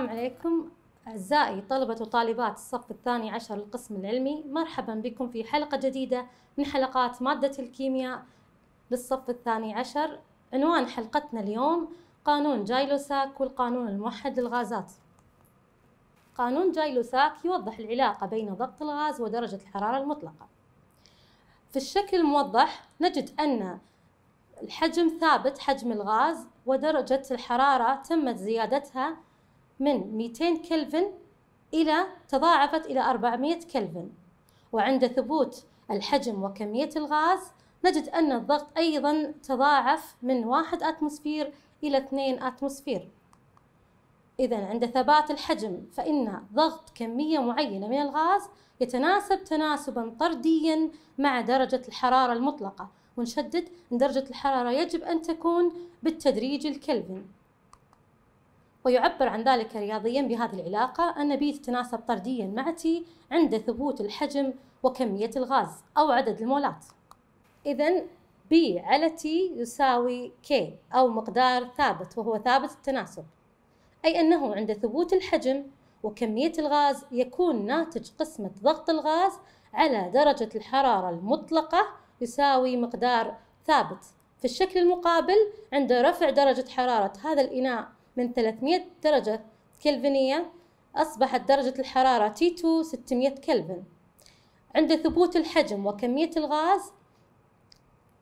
السلام عليكم أعزائي طلبة وطالبات الصف الثاني عشر القسم العلمي مرحبا بكم في حلقة جديدة من حلقات مادة الكيمياء للصف الثاني عشر عنوان حلقتنا اليوم قانون جايلوساك والقانون الموحد للغازات قانون جايلوساك يوضح العلاقة بين ضغط الغاز ودرجة الحرارة المطلقة في الشكل الموضح نجد أن الحجم ثابت حجم الغاز ودرجة الحرارة تمت زيادتها من 200 كلفن إلى تضاعفت إلى 400 كلفن وعند ثبوت الحجم وكمية الغاز نجد أن الضغط أيضا تضاعف من 1 أتموسفير إلى 2 أتموسفير إذا عند ثبات الحجم فإن ضغط كمية معينة من الغاز يتناسب تناسبا طرديا مع درجة الحرارة المطلقة ونشدد أن درجة الحرارة يجب أن تكون بالتدريج الكلفن ويعبر عن ذلك رياضيا بهذه العلاقة أن بي تتناسب طرديا مع تي عند ثبوت الحجم وكمية الغاز أو عدد المولات إذا بي على تي يساوي كي أو مقدار ثابت وهو ثابت التناسب أي أنه عند ثبوت الحجم وكمية الغاز يكون ناتج قسمة ضغط الغاز على درجة الحرارة المطلقة يساوي مقدار ثابت في الشكل المقابل عند رفع درجة حرارة هذا الإناء من 300 درجة كلفنية أصبحت درجة الحرارة T2 600 كلفن عند ثبوت الحجم وكمية الغاز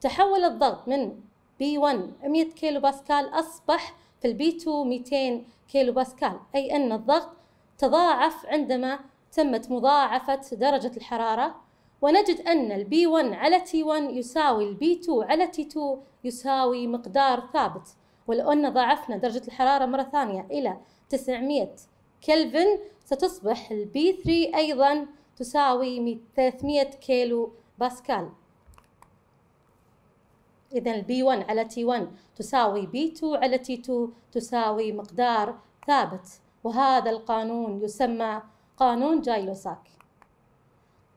تحول الضغط من B1 100 كيلو باسكال أصبح في البي 2 200 كيلو باسكال أي أن الضغط تضاعف عندما تمت مضاعفة درجة الحرارة ونجد أن البي 1 على تي 1 يساوي البي 2 على تي 2 يساوي مقدار ثابت ولو أن ضاعفنا درجة الحرارة مرة ثانية إلى 900 كلفن ستصبح البي 3 أيضا تساوي 300 كيلو باسكال إذا البي 1 على تي 1 تساوي بي 2 على تي 2 تساوي مقدار ثابت وهذا القانون يسمى قانون جايلوساك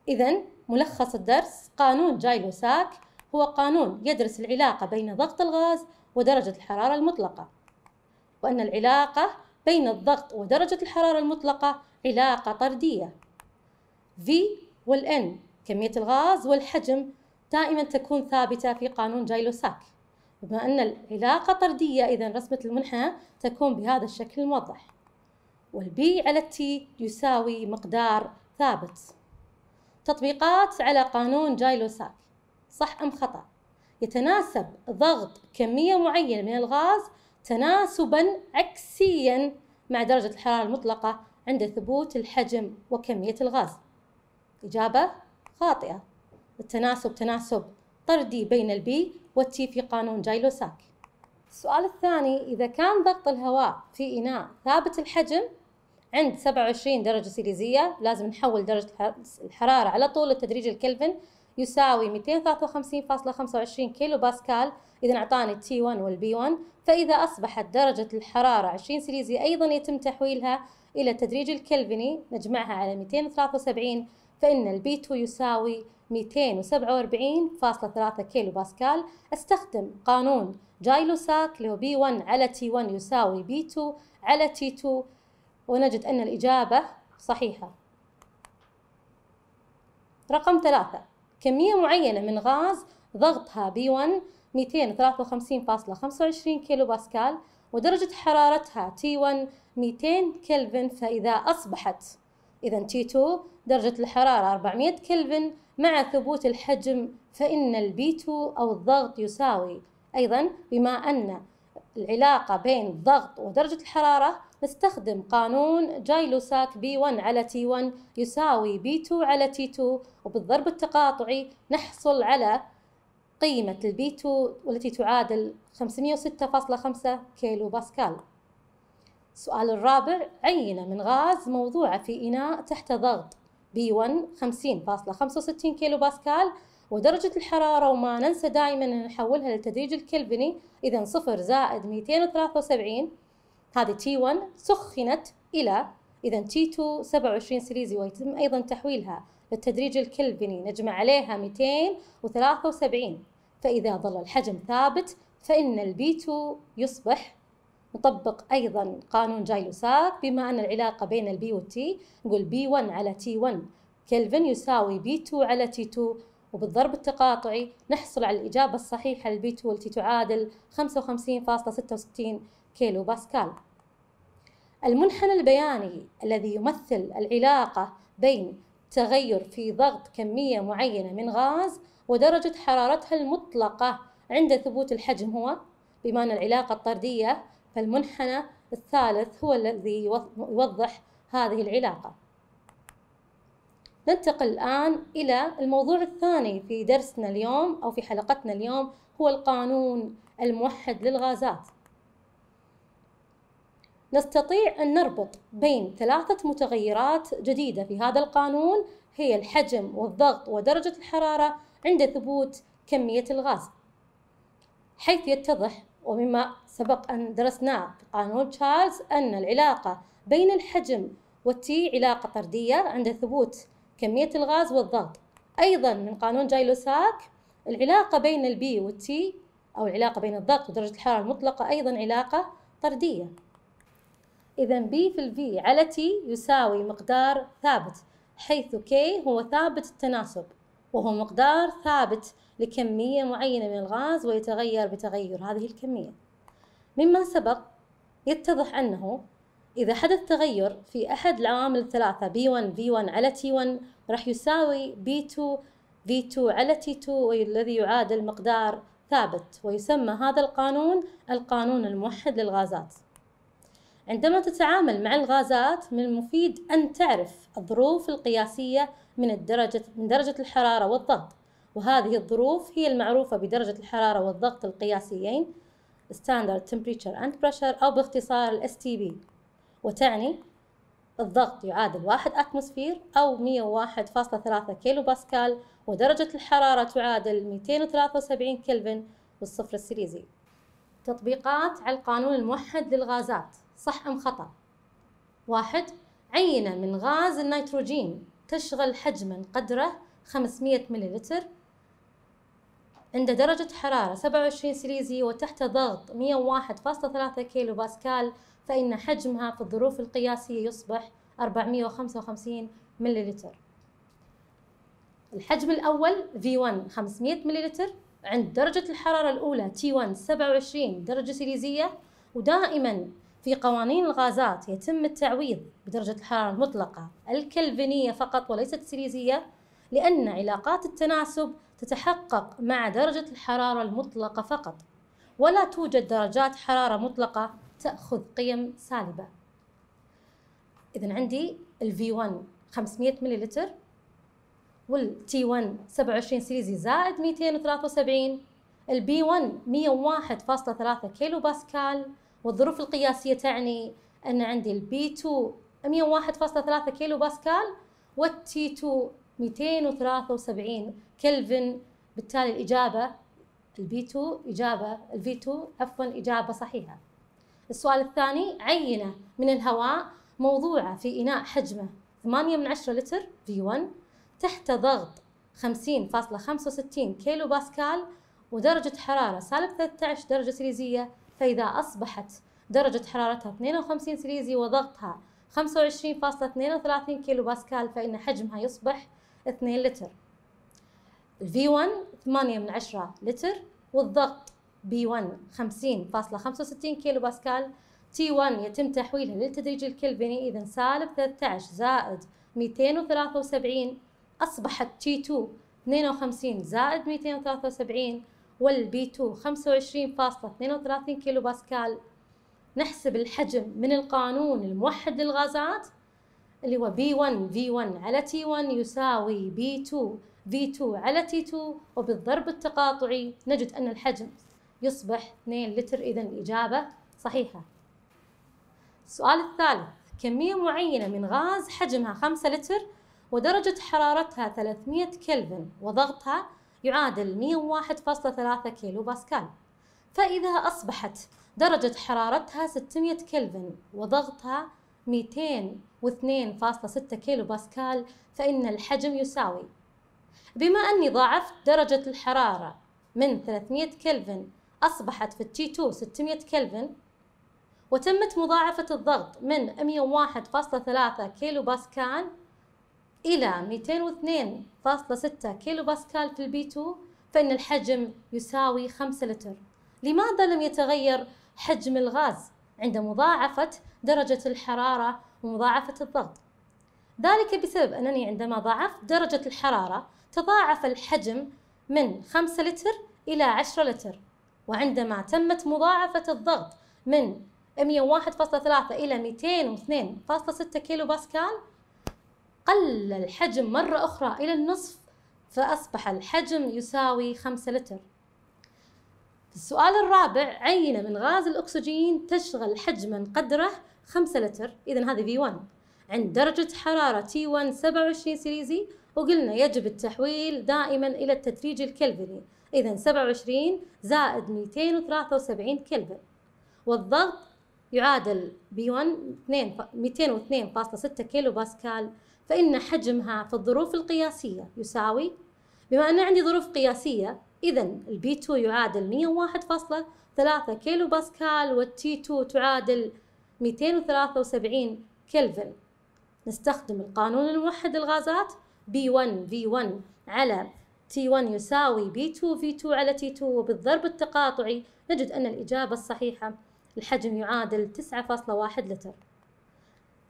إذا ملخص الدرس قانون جايلوساك هو قانون يدرس العلاقة بين ضغط الغاز ودرجة الحرارة المطلقة وأن العلاقة بين الضغط ودرجة الحرارة المطلقة علاقة طردية V والN كمية الغاز والحجم دائما تكون ثابتة في قانون جايلوساك بما أن العلاقة طردية إذا رسمة المنحنى تكون بهذا الشكل الموضح B على T يساوي مقدار ثابت تطبيقات على قانون جايلوساك صح أم خطأ يتناسب ضغط كمية معينة من الغاز تناسبا عكسيا مع درجة الحرارة المطلقة عند ثبوت الحجم وكمية الغاز إجابة خاطئة التناسب تناسب طردي بين البي والتي في قانون جايلوساك السؤال الثاني إذا كان ضغط الهواء في إناء ثابت الحجم عند 27 درجة سيليزية لازم نحول درجة الحرارة على طول التدريج الكلفن يساوي 253.25 كيلو باسكال إذا أعطاني أعطاني 1 والبي 1 فإذا أصبحت درجة الحرارة 20 سيليزي أيضا يتم تحويلها إلى التدريج الكلفني نجمعها على 273 فإن b 2 يساوي 247.3 كيلو باسكال استخدم قانون جايلوساك اللي هو 1 على t 1 يساوي b 2 على t 2 ونجد أن الإجابة صحيحة رقم ثلاثة كمية معينة من غاز ضغطها B1 253.25 كيلو باسكال ودرجة حرارتها T1 200 كلفن فإذا أصبحت إذا T2 درجة الحرارة 400 كلفن مع ثبوت الحجم فإن البي 2 أو الضغط يساوي أيضا بما أن العلاقة بين الضغط ودرجة الحرارة نستخدم قانون جايلوساك بي 1 على تي 1 يساوي بي 2 على تي 2 وبالضرب التقاطعي نحصل على قيمة البي 2 والتي تعادل 506.5 كيلو باسكال السؤال الرابع عينة من غاز موضوعة في إناء تحت ضغط بي 1 50.65 كيلو باسكال ودرجة الحرارة وما ننسى دائما نحولها للتدريج الكلفني إذا صفر زائد 273 هذه تي 1 سخنت إلى إذا تي 2 27 سيليزي ويتم أيضا تحويلها للتدريج الكلفني نجمع عليها 273 فإذا ظل الحجم ثابت فإن البي 2 يصبح نطبق أيضا قانون جايلوساك بما أن العلاقة بين البي والتي نقول بي 1 على تي 1 كلفن يساوي بي 2 على تي 2 وبالضرب التقاطعي نحصل على الإجابة الصحيحة للبي 2 والتي تعادل 55.66 كيلو باسكال المنحنى البياني الذي يمثل العلاقة بين تغير في ضغط كمية معينة من غاز ودرجة حرارتها المطلقة عند ثبوت الحجم هو بما أن العلاقة الطردية فالمنحنى الثالث هو الذي يوضح هذه العلاقة ننتقل الآن إلى الموضوع الثاني في درسنا اليوم أو في حلقتنا اليوم هو القانون الموحد للغازات نستطيع أن نربط بين ثلاثة متغيرات جديدة في هذا القانون هي الحجم والضغط ودرجة الحرارة عند ثبوت كمية الغاز حيث يتضح ومما سبق أن درسناه في قانون تشارلز أن العلاقة بين الحجم والتي علاقة طردية عند ثبوت كمية الغاز والضغط أيضا من قانون جايلوساك العلاقة بين البي والتي أو العلاقة بين الضغط ودرجة الحرارة المطلقة أيضا علاقة طردية إذا B في الفي على T يساوي مقدار ثابت حيث K هو ثابت التناسب وهو مقدار ثابت لكمية معينة من الغاز ويتغير بتغير هذه الكمية مما سبق يتضح أنه إذا حدث تغير في أحد العوامل الثلاثة B1 V1 على T1 راح يساوي B2 V2 على T2 والذي يعادل مقدار ثابت ويسمى هذا القانون القانون الموحد للغازات عندما تتعامل مع الغازات من المفيد أن تعرف الظروف القياسية من الدرجة من درجة الحرارة والضغط وهذه الظروف هي المعروفة بدرجة الحرارة والضغط القياسيين Standard Temperature and Pressure أو باختصار الـ STP وتعني الضغط يعادل واحد أتموسفير أو 101.3 كيلو باسكال ودرجة الحرارة تعادل 273 كلفن بالصفر السليزي تطبيقات على القانون الموحد للغازات صح أم خطأ واحد عينة من غاز النيتروجين تشغل حجما قدره 500 مليلتر عند درجة حرارة 27 سيليزي وتحت ضغط 101.3 كيلو باسكال فإن حجمها في الظروف القياسية يصبح 455 مليلتر الحجم الأول V1 500 مليلتر عند درجة الحرارة الأولى T1 27 درجة سيليزية ودائما في قوانين الغازات يتم التعويض بدرجة الحرارة المطلقة الكلفينية فقط وليست السيليزية لأن علاقات التناسب تتحقق مع درجة الحرارة المطلقة فقط ولا توجد درجات حرارة مطلقة تأخذ قيم سالبة إذا عندي ال V1 500 مليلتر وال T1 27 سيليزي زائد 273 ال B1 101.3 كيلو باسكال والظروف القياسية تعني أن عندي البي 2 101.3 كيلو باسكال والتي 2 273 كلفن بالتالي الإجابة البي 2 إجابة الفي 2 عفوا إجابة صحيحة السؤال الثاني عينة من الهواء موضوعة في إناء حجمه 8 من 10 لتر V1 تحت ضغط 50.65 كيلو باسكال ودرجة حرارة سالب 13 درجة سيليزية فإذا أصبحت درجة حرارتها 52 سليزي وضغطها 25.32 كيلو باسكال فإن حجمها يصبح 2 لتر v 1 8 من 10 لتر والضغط b 1 50.65 كيلو باسكال t 1 يتم تحويلها للتدريج الكلفيني إذا سالب 13 زائد 273 أصبحت t 2 52 زائد 273 والبي 2 25.32 كيلو باسكال نحسب الحجم من القانون الموحد للغازات اللي هو بي 1 V1 على T1 يساوي بي 2 V2 على T2 وبالضرب التقاطعي نجد أن الحجم يصبح 2 لتر إذا الإجابة صحيحة السؤال الثالث كمية معينة من غاز حجمها 5 لتر ودرجة حرارتها 300 كلفن وضغطها يعادل 101.3 كيلو باسكال فإذا أصبحت درجة حرارتها 600 كلفن وضغطها 202.6 كيلو باسكال فإن الحجم يساوي بما أني ضاعفت درجة الحرارة من 300 كلفن أصبحت في التي 2 600 كلفن وتمت مضاعفة الضغط من 101.3 كيلو باسكال إلى 202.6 كيلو باسكال في البي 2 فإن الحجم يساوي 5 لتر لماذا لم يتغير حجم الغاز عند مضاعفة درجة الحرارة ومضاعفة الضغط؟ ذلك بسبب أنني عندما ضاعفت درجة الحرارة تضاعف الحجم من 5 لتر إلى 10 لتر وعندما تمت مضاعفة الضغط من 101.3 إلى 202.6 كيلو باسكال قل الحجم مرة أخرى إلى النصف فأصبح الحجم يساوي خمسة لتر السؤال الرابع عينة من غاز الأكسجين تشغل حجما قدره خمسة لتر إذا هذا V1 عند درجة حرارة T1 27 سيليزي وقلنا يجب التحويل دائما إلى التدريج الكلفني إذا 27 زائد 273 كلفن والضغط يعادل B1 202.6 كيلو باسكال فإن حجمها في الظروف القياسية يساوي بما أن عندي ظروف قياسية إذا البي 2 يعادل 101.3 كيلو باسكال والتي 2 تعادل 273 كلفن نستخدم القانون الموحد للغازات B1 V1 على T1 يساوي B2 V2 على T2 وبالضرب التقاطعي نجد أن الإجابة الصحيحة الحجم يعادل 9.1 لتر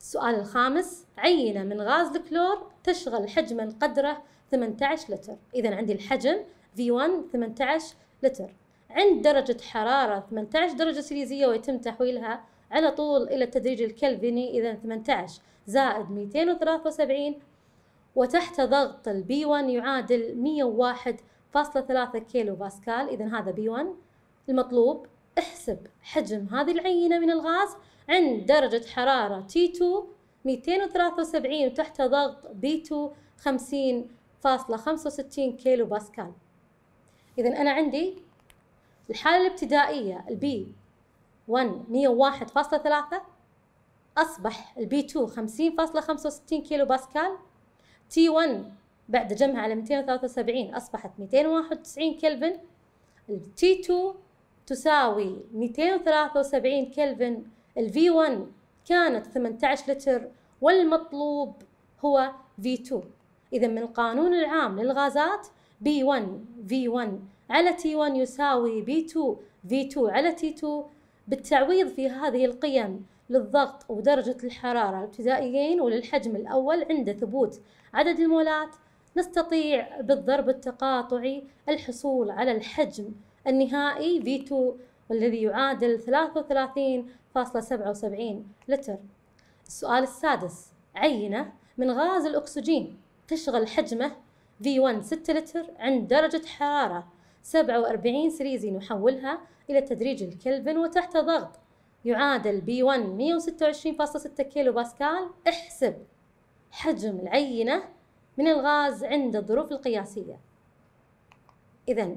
السؤال الخامس عينة من غاز الكلور تشغل حجما قدره 18 لتر إذا عندي الحجم V1 18 لتر عند درجة حرارة 18 درجة سيليزية ويتم تحويلها على طول إلى التدريج الكلفيني إذا 18 زائد 273 وتحت ضغط b 1 يعادل 101.3 كيلو باسكال إذا هذا b 1 المطلوب احسب حجم هذه العينة من الغاز عند درجة حرارة T2 273 وتحت ضغط B2 50.65 كيلو باسكال إذا أنا عندي الحالة الابتدائية b 1 101.3 أصبح b 2 50.65 كيلو باسكال t 1 بعد جمعها على 273 أصبحت 291 كلفن t 2 تساوي 273 كلفن v 1 كانت 18 لتر والمطلوب هو v 2 إذا من القانون العام للغازات b 1 v 1 على t 1 يساوي b 2 v 2 على t 2 بالتعويض في هذه القيم للضغط ودرجة الحرارة الابتدائيين وللحجم الأول عند ثبوت عدد المولات نستطيع بالضرب التقاطعي الحصول على الحجم النهائي V2 والذي يعادل 33.77 لتر السؤال السادس عينة من غاز الأكسجين تشغل حجمه V1 6 لتر عند درجة حرارة 47 سليزي نحولها إلى تدريج الكلفن وتحت ضغط يعادل B1 126.6 كيلو باسكال احسب حجم العينة من الغاز عند الظروف القياسية إذا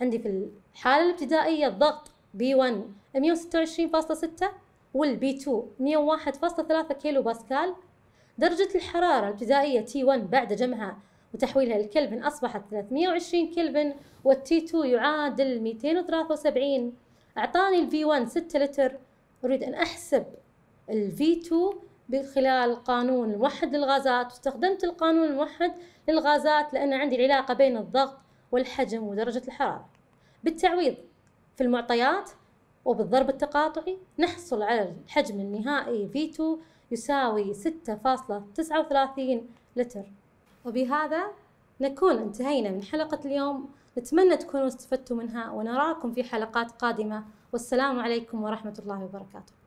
عندي في الحالة الابتدائية الضغط B1 126.6 والبي 2 101.3 كيلو باسكال درجة الحرارة الابتدائية T1 بعد جمعها وتحويلها للكلفن أصبحت 320 كلفن والt 2 يعادل 273 أعطاني الفي 1 6 لتر أريد أن أحسب الفي 2 بخلال قانون الموحد للغازات واستخدمت القانون الموحد للغازات لأن عندي العلاقة بين الضغط والحجم ودرجة الحرارة بالتعويض في المعطيات وبالضرب التقاطعي نحصل على الحجم النهائي V2 يساوي 6.39 لتر وبهذا نكون انتهينا من حلقة اليوم نتمنى تكونوا استفدتوا منها ونراكم في حلقات قادمة والسلام عليكم ورحمة الله وبركاته